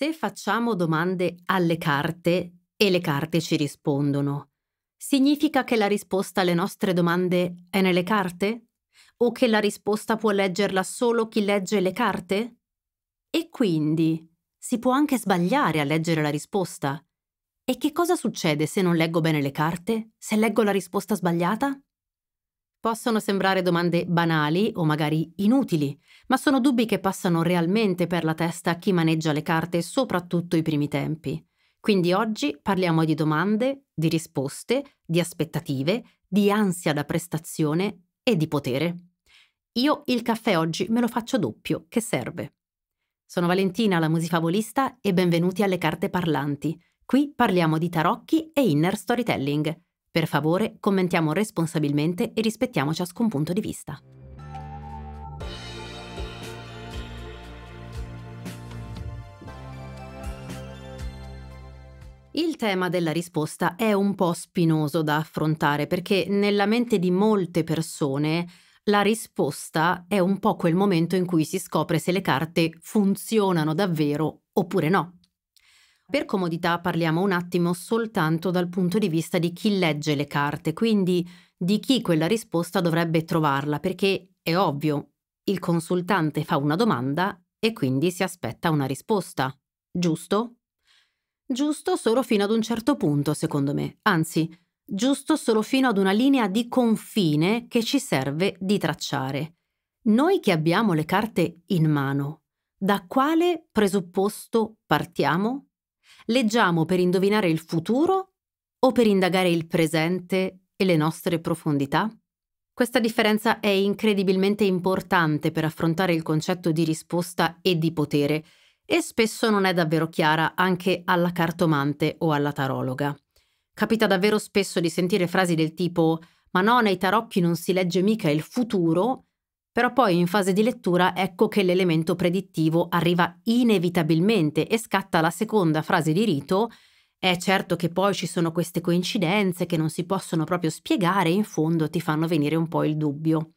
Se facciamo domande alle carte e le carte ci rispondono, significa che la risposta alle nostre domande è nelle carte? O che la risposta può leggerla solo chi legge le carte? E quindi si può anche sbagliare a leggere la risposta. E che cosa succede se non leggo bene le carte? Se leggo la risposta sbagliata? Possono sembrare domande banali o magari inutili, ma sono dubbi che passano realmente per la testa a chi maneggia le carte, soprattutto i primi tempi. Quindi oggi parliamo di domande, di risposte, di aspettative, di ansia da prestazione e di potere. Io il caffè oggi me lo faccio doppio, che serve. Sono Valentina, la musifavolista, e benvenuti alle Carte Parlanti. Qui parliamo di tarocchi e inner storytelling per favore, commentiamo responsabilmente e rispettiamo ciascun punto di vista. Il tema della risposta è un po' spinoso da affrontare perché nella mente di molte persone la risposta è un po' quel momento in cui si scopre se le carte funzionano davvero oppure no. Per comodità parliamo un attimo soltanto dal punto di vista di chi legge le carte, quindi di chi quella risposta dovrebbe trovarla, perché è ovvio, il consultante fa una domanda e quindi si aspetta una risposta, giusto? Giusto solo fino ad un certo punto, secondo me, anzi, giusto solo fino ad una linea di confine che ci serve di tracciare. Noi che abbiamo le carte in mano, da quale presupposto partiamo? leggiamo per indovinare il futuro o per indagare il presente e le nostre profondità? Questa differenza è incredibilmente importante per affrontare il concetto di risposta e di potere e spesso non è davvero chiara anche alla cartomante o alla tarologa. Capita davvero spesso di sentire frasi del tipo ma no, nei tarocchi non si legge mica il futuro però poi in fase di lettura ecco che l'elemento predittivo arriva inevitabilmente e scatta la seconda frase di rito è certo che poi ci sono queste coincidenze che non si possono proprio spiegare e in fondo ti fanno venire un po' il dubbio.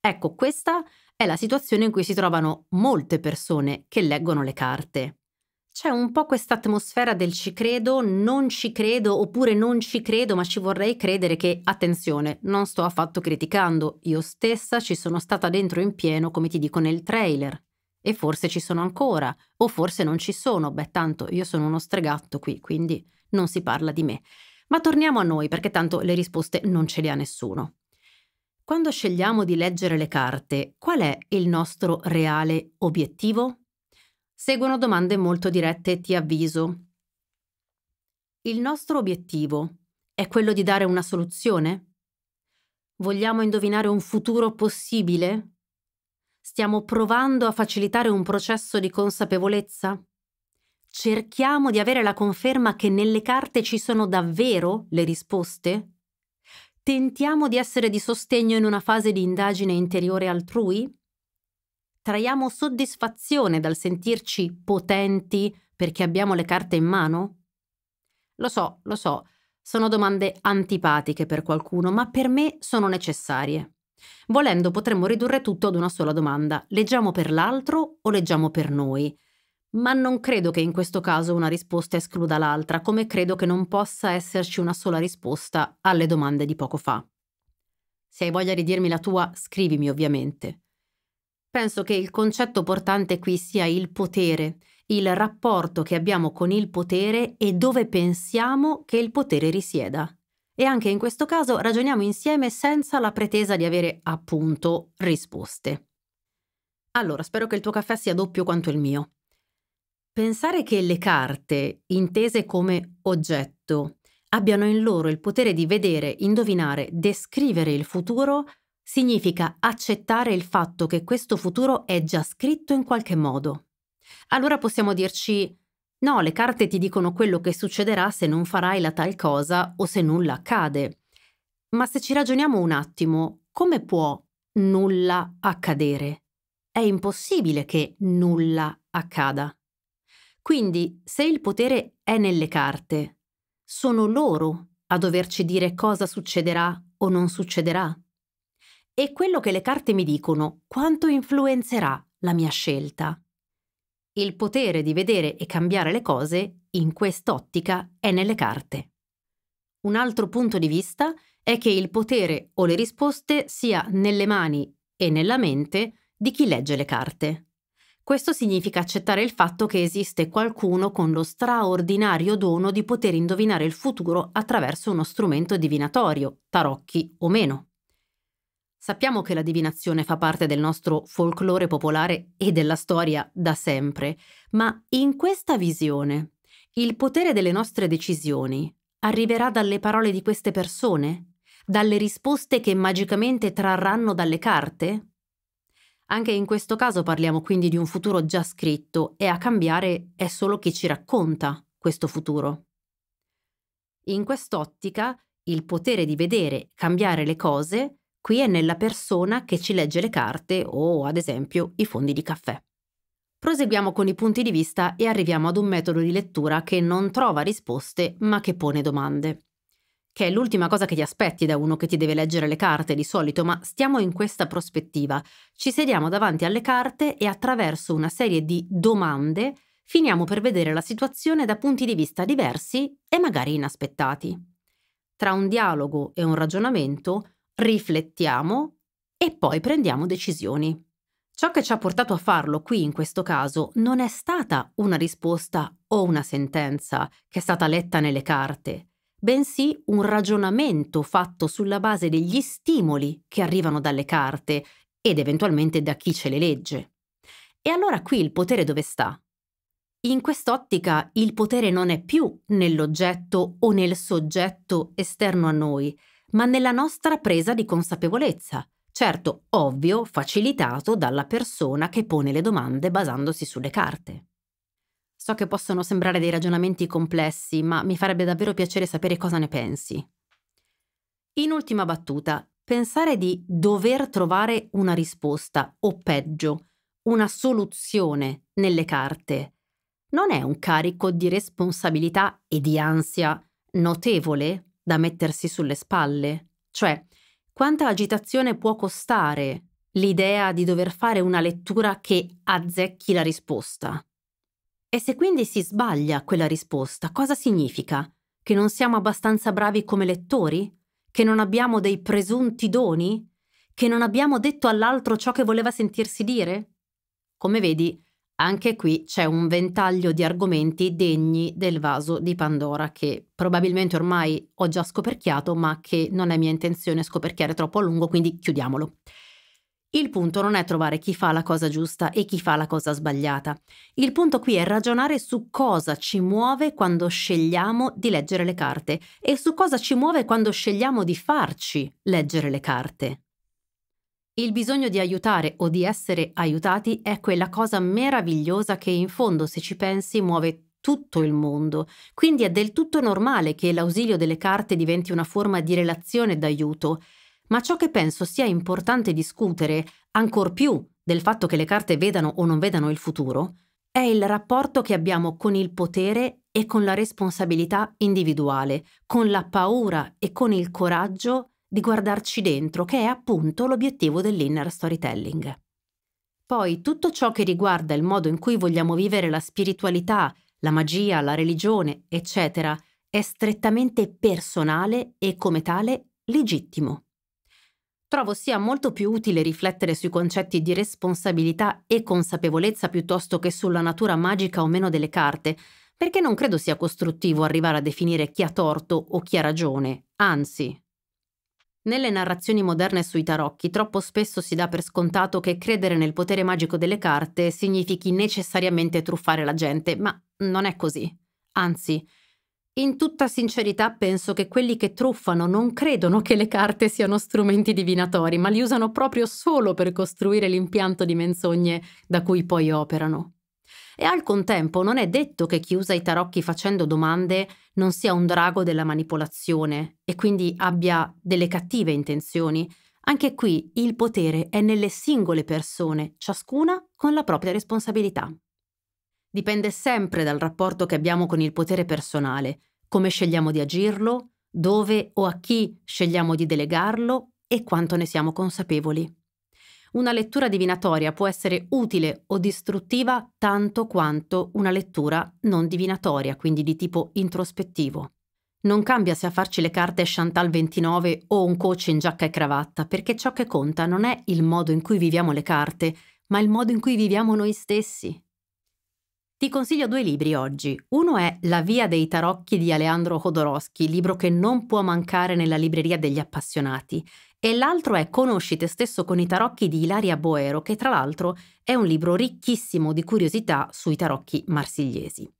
Ecco, questa è la situazione in cui si trovano molte persone che leggono le carte c'è un po' questa atmosfera del ci credo, non ci credo oppure non ci credo ma ci vorrei credere che, attenzione, non sto affatto criticando, io stessa ci sono stata dentro in pieno come ti dico nel trailer. E forse ci sono ancora, o forse non ci sono, beh tanto io sono uno stregatto qui, quindi non si parla di me. Ma torniamo a noi perché tanto le risposte non ce le ha nessuno. Quando scegliamo di leggere le carte, qual è il nostro reale obiettivo? Seguono domande molto dirette, ti avviso. Il nostro obiettivo è quello di dare una soluzione? Vogliamo indovinare un futuro possibile? Stiamo provando a facilitare un processo di consapevolezza? Cerchiamo di avere la conferma che nelle carte ci sono davvero le risposte? Tentiamo di essere di sostegno in una fase di indagine interiore altrui? traiamo soddisfazione dal sentirci potenti perché abbiamo le carte in mano? Lo so, lo so, sono domande antipatiche per qualcuno, ma per me sono necessarie. Volendo potremmo ridurre tutto ad una sola domanda, leggiamo per l'altro o leggiamo per noi? Ma non credo che in questo caso una risposta escluda l'altra, come credo che non possa esserci una sola risposta alle domande di poco fa. Se hai voglia di dirmi la tua, scrivimi ovviamente. Penso che il concetto portante qui sia il potere, il rapporto che abbiamo con il potere e dove pensiamo che il potere risieda. E anche in questo caso ragioniamo insieme senza la pretesa di avere, appunto, risposte. Allora, spero che il tuo caffè sia doppio quanto il mio. Pensare che le carte, intese come oggetto, abbiano in loro il potere di vedere, indovinare, descrivere il futuro significa accettare il fatto che questo futuro è già scritto in qualche modo. Allora possiamo dirci no, le carte ti dicono quello che succederà se non farai la tal cosa o se nulla accade. Ma se ci ragioniamo un attimo, come può nulla accadere? È impossibile che nulla accada. Quindi, se il potere è nelle carte, sono loro a doverci dire cosa succederà o non succederà e quello che le carte mi dicono quanto influenzerà la mia scelta. Il potere di vedere e cambiare le cose, in quest'ottica, è nelle carte. Un altro punto di vista è che il potere o le risposte sia nelle mani e nella mente di chi legge le carte. Questo significa accettare il fatto che esiste qualcuno con lo straordinario dono di poter indovinare il futuro attraverso uno strumento divinatorio, tarocchi o meno. Sappiamo che la divinazione fa parte del nostro folklore popolare e della storia da sempre, ma in questa visione il potere delle nostre decisioni arriverà dalle parole di queste persone? Dalle risposte che magicamente trarranno dalle carte? Anche in questo caso parliamo quindi di un futuro già scritto e a cambiare è solo chi ci racconta questo futuro. In quest'ottica, il potere di vedere cambiare le cose qui è nella persona che ci legge le carte o, ad esempio, i fondi di caffè. Proseguiamo con i punti di vista e arriviamo ad un metodo di lettura che non trova risposte ma che pone domande. Che è l'ultima cosa che ti aspetti da uno che ti deve leggere le carte di solito, ma stiamo in questa prospettiva. Ci sediamo davanti alle carte e attraverso una serie di domande finiamo per vedere la situazione da punti di vista diversi e magari inaspettati. Tra un dialogo e un ragionamento riflettiamo e poi prendiamo decisioni. Ciò che ci ha portato a farlo qui in questo caso non è stata una risposta o una sentenza che è stata letta nelle carte, bensì un ragionamento fatto sulla base degli stimoli che arrivano dalle carte ed eventualmente da chi ce le legge. E allora qui il potere dove sta? In quest'ottica il potere non è più nell'oggetto o nel soggetto esterno a noi, ma nella nostra presa di consapevolezza, certo ovvio facilitato dalla persona che pone le domande basandosi sulle carte. So che possono sembrare dei ragionamenti complessi, ma mi farebbe davvero piacere sapere cosa ne pensi. In ultima battuta, pensare di dover trovare una risposta, o peggio, una soluzione nelle carte, non è un carico di responsabilità e di ansia notevole? da mettersi sulle spalle. Cioè, quanta agitazione può costare l'idea di dover fare una lettura che azzecchi la risposta? E se quindi si sbaglia quella risposta, cosa significa? Che non siamo abbastanza bravi come lettori? Che non abbiamo dei presunti doni? Che non abbiamo detto all'altro ciò che voleva sentirsi dire? Come vedi, anche qui c'è un ventaglio di argomenti degni del vaso di Pandora che probabilmente ormai ho già scoperchiato, ma che non è mia intenzione scoperchiare troppo a lungo, quindi chiudiamolo. Il punto non è trovare chi fa la cosa giusta e chi fa la cosa sbagliata. Il punto qui è ragionare su cosa ci muove quando scegliamo di leggere le carte e su cosa ci muove quando scegliamo di farci leggere le carte. Il bisogno di aiutare o di essere aiutati è quella cosa meravigliosa che in fondo, se ci pensi, muove tutto il mondo. Quindi è del tutto normale che l'ausilio delle carte diventi una forma di relazione d'aiuto. Ma ciò che penso sia importante discutere, ancor più del fatto che le carte vedano o non vedano il futuro, è il rapporto che abbiamo con il potere e con la responsabilità individuale, con la paura e con il coraggio di guardarci dentro, che è appunto l'obiettivo dell'inner storytelling. Poi tutto ciò che riguarda il modo in cui vogliamo vivere la spiritualità, la magia, la religione, eccetera, è strettamente personale e come tale legittimo. Trovo sia molto più utile riflettere sui concetti di responsabilità e consapevolezza piuttosto che sulla natura magica o meno delle carte, perché non credo sia costruttivo arrivare a definire chi ha torto o chi ha ragione, anzi, nelle narrazioni moderne sui tarocchi troppo spesso si dà per scontato che credere nel potere magico delle carte significhi necessariamente truffare la gente, ma non è così. Anzi, in tutta sincerità penso che quelli che truffano non credono che le carte siano strumenti divinatori, ma li usano proprio solo per costruire l'impianto di menzogne da cui poi operano e al contempo non è detto che chi usa i tarocchi facendo domande non sia un drago della manipolazione e quindi abbia delle cattive intenzioni. Anche qui il potere è nelle singole persone, ciascuna con la propria responsabilità. Dipende sempre dal rapporto che abbiamo con il potere personale, come scegliamo di agirlo, dove o a chi scegliamo di delegarlo e quanto ne siamo consapevoli una lettura divinatoria può essere utile o distruttiva tanto quanto una lettura non divinatoria, quindi di tipo introspettivo. Non cambia se a farci le carte Chantal 29 o un coach in giacca e cravatta, perché ciò che conta non è il modo in cui viviamo le carte, ma il modo in cui viviamo noi stessi. Ti consiglio due libri oggi. Uno è La via dei tarocchi di Aleandro Hodorowski, libro che non può mancare nella libreria degli appassionati, e l'altro è Conosci te stesso con i tarocchi di Ilaria Boero, che tra l'altro è un libro ricchissimo di curiosità sui tarocchi marsigliesi.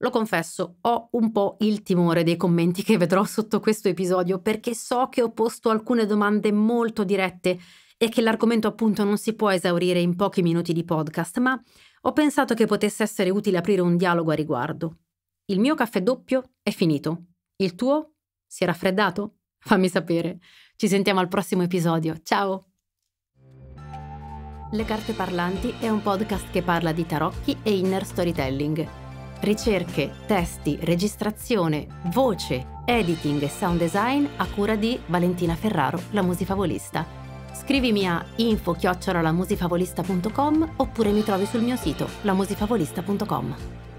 Lo confesso, ho un po' il timore dei commenti che vedrò sotto questo episodio perché so che ho posto alcune domande molto dirette e che l'argomento appunto non si può esaurire in pochi minuti di podcast, ma ho pensato che potesse essere utile aprire un dialogo a riguardo. Il mio caffè doppio è finito. Il tuo si è raffreddato? fammi sapere. Ci sentiamo al prossimo episodio. Ciao! Le carte parlanti è un podcast che parla di tarocchi e inner storytelling. Ricerche, testi, registrazione, voce, editing e sound design a cura di Valentina Ferraro, la musifavolista. Scrivimi a info-lamusifavolista.com oppure mi trovi sul mio sito lamusifavolista.com.